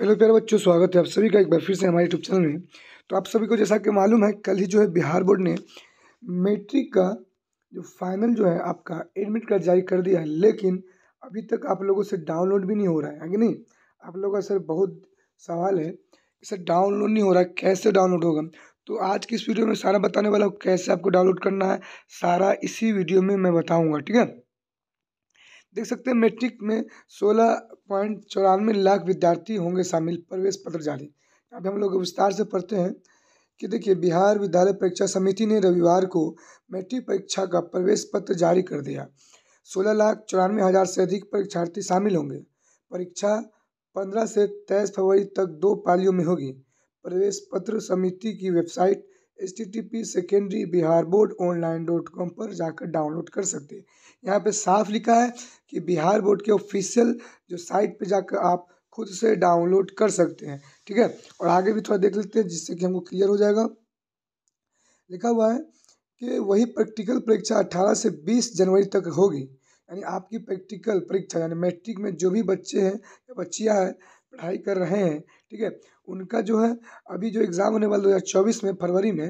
hello प्यारे बच्चों स्वागत है आप सभी का एक बार फिर से हमारे यूट्यूब चैनल में तो आप सभी को जैसा कि मालूम है कल ही जो है बिहार बोर्ड ने मैट्रिक का जो फाइनल जो है आपका एडमिट कार्ड जारी कर दिया है लेकिन अभी तक आप लोगों से डाउनलोड भी नहीं हो रहा है कि नहीं आप लोगों का सर बहुत सवाल है कि सर डाउनलोड नहीं हो रहा है कैसे डाउनलोड होगा तो आज की इस वीडियो में सारा बताने वाला हूँ कैसे आपको डाउनलोड करना है सारा इसी वीडियो में मैं बताऊँगा ठीक है देख सकते हैं मैट्रिक में सोलह पॉइंट चौरानवे लाख विद्यार्थी होंगे शामिल प्रवेश पत्र जारी यहाँ पे हम लोग विस्तार से पढ़ते हैं कि देखिए बिहार विद्यालय परीक्षा समिति ने रविवार को मैट्रिक परीक्षा का प्रवेश पत्र जारी कर दिया सोलह लाख चौरानवे हज़ार से अधिक परीक्षार्थी शामिल होंगे परीक्षा पंद्रह से तेईस फरवरी तक दो पालियों में होगी प्रवेश पत्र समिति की website H T T P secondary Bihar board online dot com पर जाकर डाउनलोड कर सकते हैं यहाँ पे साफ लिखा है कि बिहार बोर्ड के ऑफिशियल जो साइट पे जाकर आप खुद से डाउनलोड कर सकते हैं ठीक है और आगे भी थोड़ा देख लेते हैं जिससे कि हमको क्लियर हो जाएगा लिखा हुआ है कि वही प्रैक्टिकल परीक्षा अट्ठारह से बीस जनवरी तक होगी यानी आपकी प्रैक्टिकल परीक्षा यानी मैट्रिक में जो भी बच्चे हैं या बच्चियाँ हैं पढ़ाई कर रहे हैं ठीक है उनका जो है अभी जो एग्ज़ाम होने वाला दो हज़ार चौबीस में फरवरी में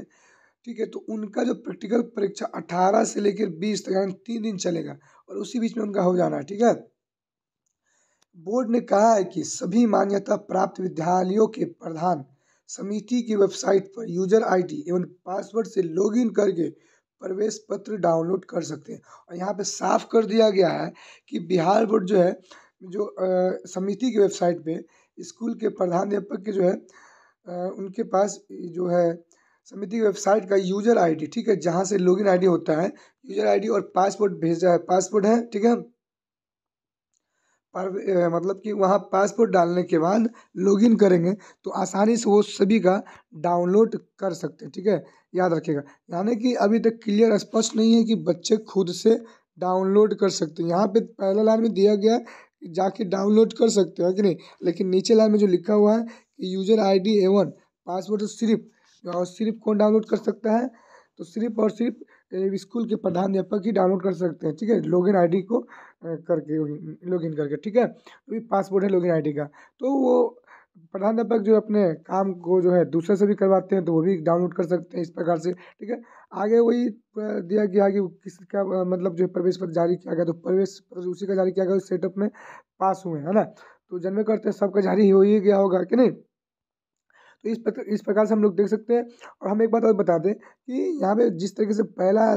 ठीक है तो उनका जो प्रैक्टिकल परीक्षा अठारह से लेकर बीस तक यानी तीन दिन चलेगा और उसी बीच में उनका हो जाना है ठीक है बोर्ड ने कहा है कि सभी मान्यता प्राप्त विद्यालयों के प्रधान समिति की वेबसाइट पर यूजर आईडी एवं पासवर्ड से लॉगिन करके प्रवेश पत्र डाउनलोड कर सकते हैं और यहाँ पे साफ कर दिया गया है कि बिहार बोर्ड जो है जो समिति की वेबसाइट पे स्कूल के प्रधानाध्यापक के जो है उनके पास जो है समिति की वेबसाइट का यूजर आईडी ठीक है जहाँ से लॉगिन आईडी होता है यूजर आईडी और पासवर्ड भेजा है पासवर्ड है ठीक है पर मतलब कि वहाँ पासपोर्ट डालने के बाद लॉगिन करेंगे तो आसानी से वो सभी का डाउनलोड कर सकते हैं ठीक है याद रखिएगा यानी कि अभी तक क्लियर स्पष्ट नहीं है कि बच्चे खुद से डाउनलोड कर सकते हैं यहाँ पे पहला लाइन में दिया गया जाके डाउनलोड कर सकते हो कि नहीं लेकिन नीचे लाइन में जो लिखा हुआ है कि यूजर आई डी एवन पासवर्ड सिर्फ और सिर्फ कौन डाउनलोड कर सकता है तो सिर्फ और सिर्फ स्कूल के प्रधानाध्यापक ही डाउनलोड कर सकते हैं ठीक है लॉगिन आईडी को करके लॉगिन करके ठीक है तो ये पासवर्ड है लॉगिन आईडी का तो वो प्रधानाध्यापक जो अपने काम को जो है दूसरे से भी करवाते हैं तो वो भी डाउनलोड कर सकते हैं इस प्रकार से ठीक है आगे वही दिया गया कि किसका मतलब जो प्रवेश पत्र जारी किया गया तो प्रवेश पत्र उसी का जारी किया गया उस सेटअप में पास हुए हैं है ना तो जन्मे करते हैं सबका जारी हो ही गया होगा कि नहीं तो इस प्रकार इस प्रकार से हम लोग देख सकते हैं और हम एक बात और बता दें कि यहाँ पे जिस तरीके से पहला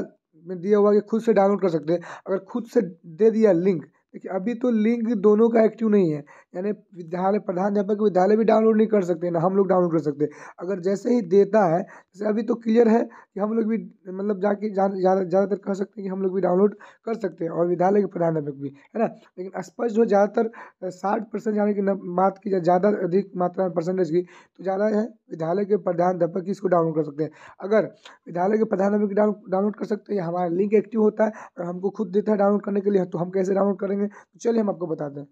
में दिया हुआ कि खुद से डाउनलोड कर सकते हैं अगर खुद से दे दिया लिंक देखिए अभी तो लिंक दोनों का एक्टिव नहीं है यानी विद्यालय प्रधानाध्यापक विद्यालय भी डाउनलोड नहीं कर सकते ना हम लोग डाउनलोड कर सकते अगर जैसे ही देता है जैसे अभी तो क्लियर है कि हम लोग भी मतलब जाके ज़्यादातर जा, जा, कह सकते हैं कि हम लोग भी डाउनलोड कर सकते हैं और विद्यालय के प्रधानाध्यापक भी है ना लेकिन स्पष्ट जो ज़्यादातर साठ परसेंट यानी कि बात की ज़्यादा अधिक मात्रा में परसेंटेज की तो ज़्यादा है विद्यालय के प्रधानाध्यापक ही इसको डाउनलोड कर सकते हैं अगर विद्यालय के प्रधानाध्यापक डाउनलोड कर सकते हैं हमारा लिंक एक्टिव होता है अगर हमको खुद देता है डाउनलोड करने के लिए तो हम कैसे डाउनलोड करेंगे तो चलिए हम आपको बताते हैं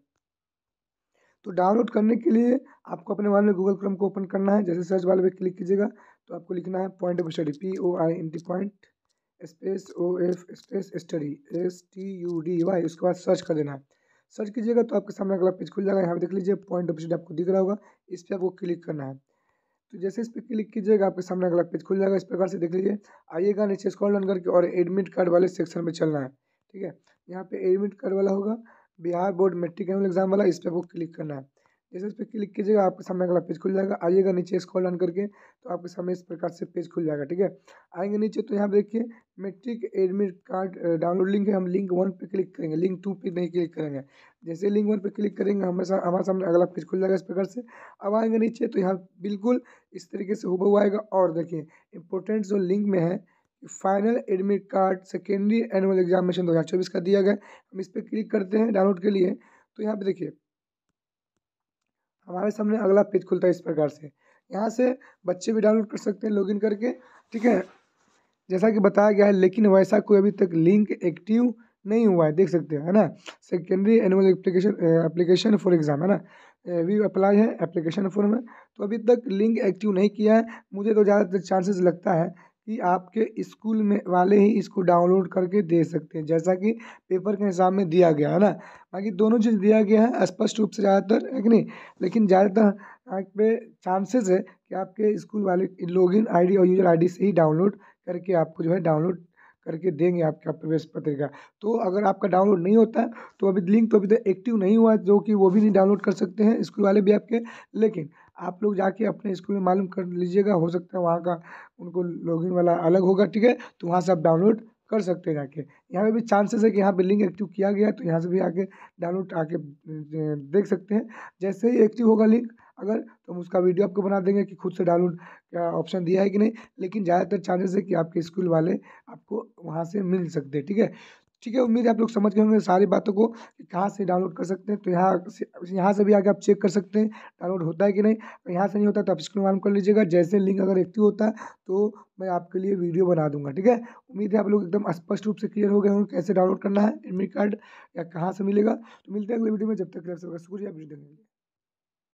तो डाउनलोड करने के लिए आपको अपने मोबाइल में गूगल क्रम को ओपन करना है जैसे सर्च वाले पे क्लिक कीजिएगा तो आपको लिखना है point of study P O I N T point space O F space study S T U D Y उसके बाद सर्च कर देना है सर्च कीजिएगा तो आपके सामने अगला पेज खुल जाएगा यहाँ पर देख लीजिए पॉइंट ऑफ स्टडी आपको दिख रहा होगा इस पर आपको क्लिक करना है तो जैसे इस पर क्लिक कीजिएगा आपके सामने अगला पेज खुल जाएगा इस प्रकार से देख लीजिए आइएगा नीचे स्कॉल डाउन करके और एडमिट कार्ड वाले सेक्शन में चलना है ठीक है यहाँ पे एडमिट कार्ड वाला होगा Bihar board matric annual exam वाला इस पर आपको क्लिक करना है जैसे इस पर क्लिक कीजिएगा आपके सामने अगला पेज खुल जाएगा आइएगा नीचे स्क्रॉल ऑन करके तो आपके सामने इस प्रकार से पेज खुल जाएगा ठीक है आएंगे नीचे तो यहाँ देखिए matric admit card download link है हम लिंक वन पे क्लिक करेंगे लिंक टू पे नहीं क्लिक करेंगे जैसे लिंक वन पे क्लिक करेंगे हमारे हमारे सामने अगला पेज खुल जाएगा इस प्रकार से अब आएंगे नीचे तो यहाँ बिल्कुल इस तरीके से हुआ आएगा और देखिए इंपॉर्टेंट जो लिंक में है final admit card secondary annual examination चौबीस का दिया गया हम इस पर क्लिक करते हैं डाउनलोड के लिए तो यहाँ पे देखिए हमारे सामने अगला पेज खुलता है इस प्रकार से यहाँ से बच्चे भी डाउनलोड कर सकते हैं लॉगिन करके ठीक है जैसा कि बताया गया है लेकिन वैसा कोई अभी तक लिंक एक्टिव नहीं हुआ है देख सकते हैं है ना secondary annual application application for exam है ना वी अप्लाई है एप्लीकेशन फॉर्म है तो अभी तक लिंक एक्टिव नहीं किया है मुझे तो ज़्यादातर चांसेस लगता है कि आपके स्कूल में वाले ही इसको डाउनलोड करके दे सकते हैं जैसा कि पेपर के एग्जाम में दिया गया है ना बाकी दोनों चीज़ दिया गया है स्पष्ट रूप से ज़्यादातर है कि नहीं लेकिन ज़्यादातर आप पे चांसेस है कि आपके स्कूल वाले लॉगिन आईडी और यूजर आईडी से ही डाउनलोड करके आपको जो है डाउनलोड करके देंगे आपका प्रवेश पत्रिका तो अगर आपका डाउनलोड नहीं होता है तो अभी लिंक तो अभी तक तो एक्टिव नहीं हुआ जो कि वो भी नहीं डाउनलोड कर सकते हैं स्कूल वाले भी आपके लेकिन आप लोग जाके अपने स्कूल में मालूम कर लीजिएगा हो सकता है वहाँ का उनको लॉगिन वाला अलग होगा ठीक है तो वहाँ से आप डाउनलोड कर सकते हैं आके यहाँ पे भी चांसेस है कि यहाँ लिंक एक्टिव किया गया तो यहाँ से भी आके डाउनलोड आके देख सकते हैं जैसे ही एक्टिव होगा लिंक अगर तो हम उसका वीडियो आपको बना देंगे कि खुद से डाउनलोड का ऑप्शन दिया है कि नहीं लेकिन ज़्यादातर चांसेस है कि आपके स्कूल वाले आपको वहाँ से मिल सकते हैं ठीक है ठीक है उम्मीद है आप लोग समझ गए होंगे सारी बातों को कि कहाँ से डाउनलोड कर सकते हैं तो यहाँ से यहाँ से भी आगे आप चेक कर सकते हैं डाउनलोड होता है कि नहीं यहाँ से नहीं होता तो आप स्क्रीन ऑन कर लीजिएगा जैसे लिंक अगर एक्टिव होता है तो मैं आपके लिए वीडियो बना दूंगा ठीक है उम्मीद है आप लोग एकदम स्पष्ट रूप से क्लियर हो गए होंगे कैसे डाउनलोड करना है एडमिट कार्ड या कहाँ से मिलेगा तो मिलते हैं अगले वीडियो में जब तक शुक्रिया वीडियो देखने